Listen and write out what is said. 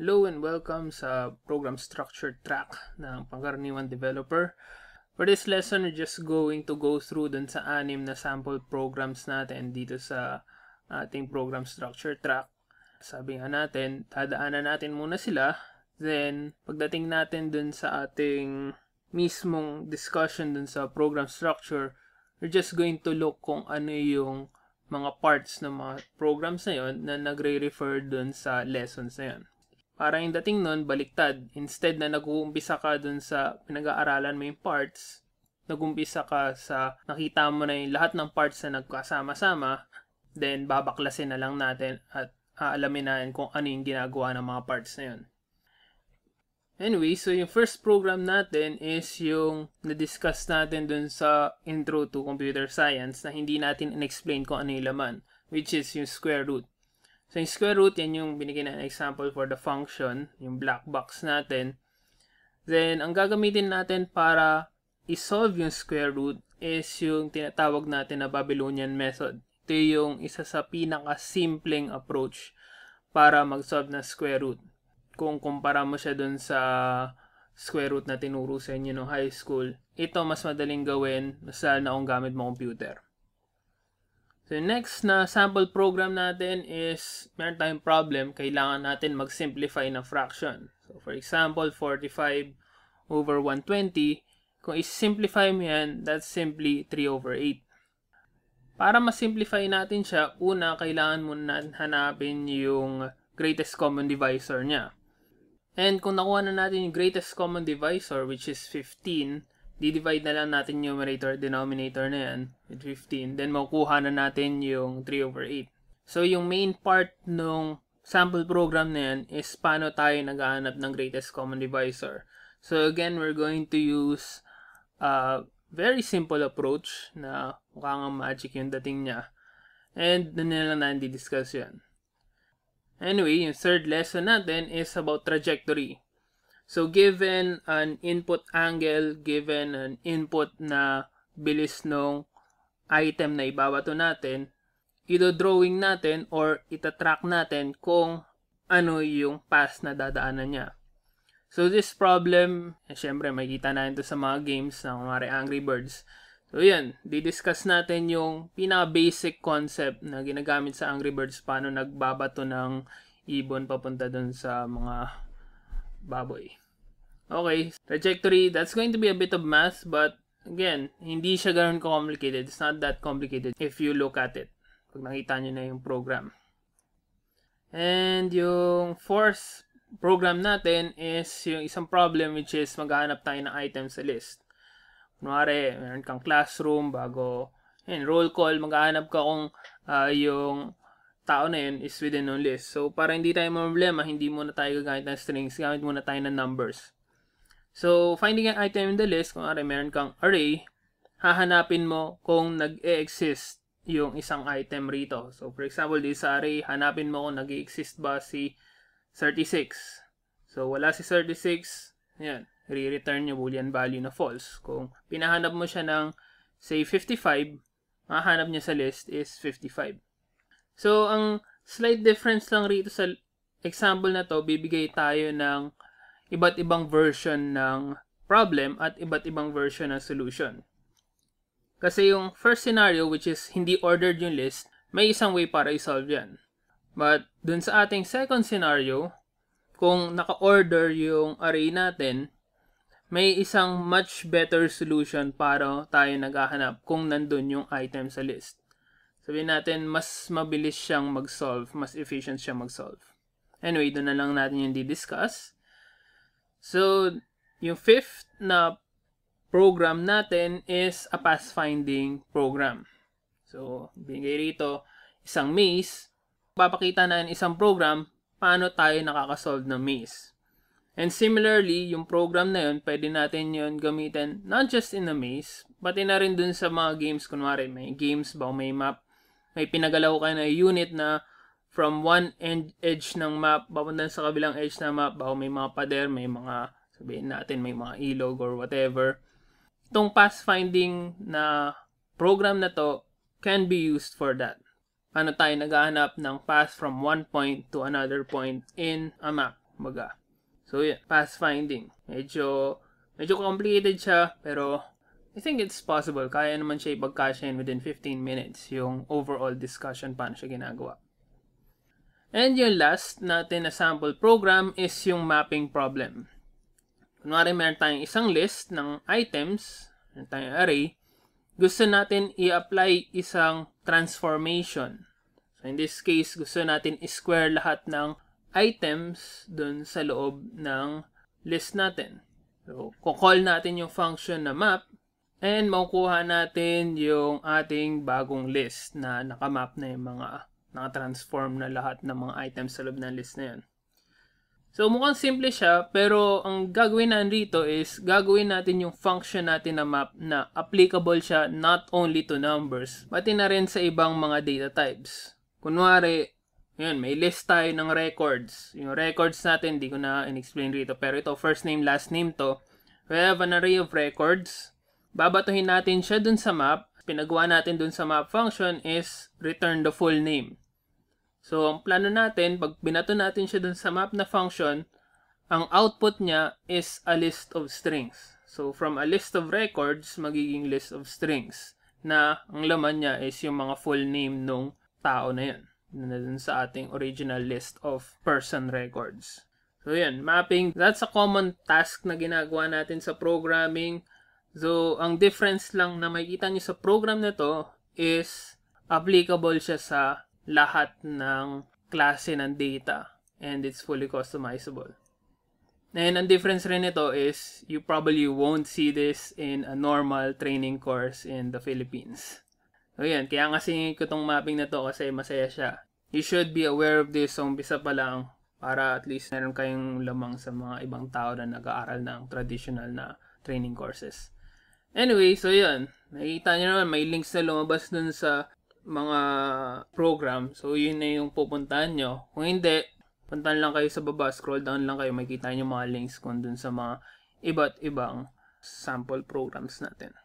Hello and welcome sa program structure track ng pangkaraniwan developer. For this lesson, we're just going to go through dun sa anim na sample programs natin dito sa ating program structure track. Sabi nga natin, tadaanan natin muna sila. Then, pagdating natin dun sa ating mismong discussion dun sa program structure, we're just going to look kung ano yung mga parts ng mga programs na yun na nagre-refer dun sa lessons na yon para yung dating nun, baliktad. Instead na nag-uumpisa ka dun sa pinag-aaralan mo yung parts, nag-umpisa ka sa nakita mo na yung lahat ng parts na nagkasama-sama, then babaklasin na lang natin at aalamin natin kung ano yung ginagawa ng mga parts na yun. Anyway, so yung first program natin is yung na-discuss natin dun sa Intro to Computer Science na hindi natin in-explain kung ano yung laman, which is yung square root. So, yung square root, yan yung binigyan na example for the function, yung black box natin. Then, ang gagamitin natin para isolve yung square root is yung tinatawag natin na Babylonian method. Ito yung isa sa pinaka-simpleng approach para mag-solve ng square root. Kung kumpara mo siya dun sa square root na tinuro sa inyo no high school, ito mas madaling gawin na naong gamit mo computer. So, next na sample program natin is meron tayong problem, kailangan natin mag-simplify ng fraction. So, for example, 45 over 120, kung i-simplify mo yan, that's simply 3 over 8. Para ma-simplify natin siya, una, kailangan muna hanapin yung greatest common divisor niya. And kung nakuha na natin yung greatest common divisor, which is 15, di-divide na lang natin numerator denominator na yan with 15. Then, makukuha na natin yung 3 over 8. So, yung main part nung sample program na yan is paano tayo naghahanap ng greatest common divisor. So, again, we're going to use a very simple approach na mukhang nga magic yung dating niya. And, doon na lang natin discuss yan. Anyway, yung third lesson natin is about trajectory. So given an input angle, given an input na bilis ng item na ibabato natin, ito-drawing natin or itatrack natin kung ano yung path na dadaanan niya. So this problem, eh, syempre makikita natin to sa mga games na kumari Angry Birds. So yan, didiscuss natin yung pinaka-basic concept na ginagamit sa Angry Birds paano nagbabato ng ibon papunta dun sa mga baboy. Okay, trajectory, that's going to be a bit of math, but again, hindi siya ganun complicated. It's not that complicated if you look at it. Pag nakita nyo na yung program. And yung fourth program natin is yung isang problem which is maghahanap tayo ng item sa list. Kunwari, meron kang classroom bago enroll call, maghahanap ka kung uh, yung tao na yun is within ng list. So, para hindi tayo problema, hindi muna tayo gagamit ng strings, gamit muna tayo ng numbers. So, finding an item in the list, kung ari meron kang array, hahanapin mo kung nag-e-exist yung isang item rito. So, for example, dito sa array, hanapin mo kung nag-e-exist ba si 36. So, wala si 36, yan, re-return yung boolean value na false. Kung pinahanap mo siya ng, say, 55, mahanap niya sa list is 55. So, ang slight difference lang rito sa example na to, bibigay tayo ng iba't ibang version ng problem at iba't ibang version ng solution. Kasi yung first scenario, which is hindi ordered yung list, may isang way para isolve yan. But dun sa ating second scenario, kung naka-order yung array natin, may isang much better solution para tayo naghahanap kung nandun yung item sa list. Sabihin natin, mas mabilis siyang mag-solve, mas efficient siyang mag-solve. Anyway, doon na lang natin yung di-discuss. So, yung fifth na program natin is a pathfinding program. So, bigay rito, isang maze, papakita na isang program, paano tayo nakakasolve ng maze. And similarly, yung program na yun, pwede natin yun gamitin not just in a maze, pati na rin dun sa mga games, kunwari may games ba o may map may pinagalaw kayo na unit na from one end edge ng map papunta sa kabilang edge ng map bago may mga pader, may mga sabihin natin may mga ilog or whatever. Itong pathfinding na program na to can be used for that. Paano tayo naghahanap ng path from one point to another point in a map? Baga. So yeah, pathfinding. Medyo, medyo complicated siya pero I think it's possible. Kaya naman siya ipagkasyahin within 15 minutes yung overall discussion paano siya ginagawa. And yung last natin na sample program is yung mapping problem. Kunwari meron tayong isang list ng items, meron tayong array, gusto natin i-apply isang transformation. So in this case, gusto natin i-square lahat ng items dun sa loob ng list natin. So, kukol natin yung function na map And makukuha natin yung ating bagong list na nakamap na yung mga nakatransform na lahat ng mga items sa loob ng list na yun. So mukhang simple siya pero ang gagawin natin dito is gagawin natin yung function natin na map na applicable siya not only to numbers pati na rin sa ibang mga data types. Kunwari, yun, may list tayo ng records. Yung records natin, di ko na in-explain dito pero ito first name, last name to. We have an array of records babatuhin natin siya dun sa map. Pinagawa natin dun sa map function is return the full name. So, ang plano natin, pag binato natin siya dun sa map na function, ang output niya is a list of strings. So, from a list of records, magiging list of strings na ang laman niya is yung mga full name nung tao na yun na dun sa ating original list of person records. So, yun, mapping. That's a common task na ginagawa natin sa programming. So, ang difference lang na makikita nyo sa program na to is applicable siya sa lahat ng klase ng data and it's fully customizable. And ang difference rin nito is you probably won't see this in a normal training course in the Philippines. So yan, kaya nga siningin ko tong mapping na to kasi masaya siya. You should be aware of this so umpisa pa lang para at least meron kayong lamang sa mga ibang tao na nag-aaral ng traditional na training courses. Anyway, so yun. Nakikita nyo naman, may links na lumabas dun sa mga program. So, yun na yung pupuntahan nyo. Kung hindi, puntahan lang kayo sa baba, scroll down lang kayo, makikita nyo mga links kung dun sa mga iba't ibang sample programs natin.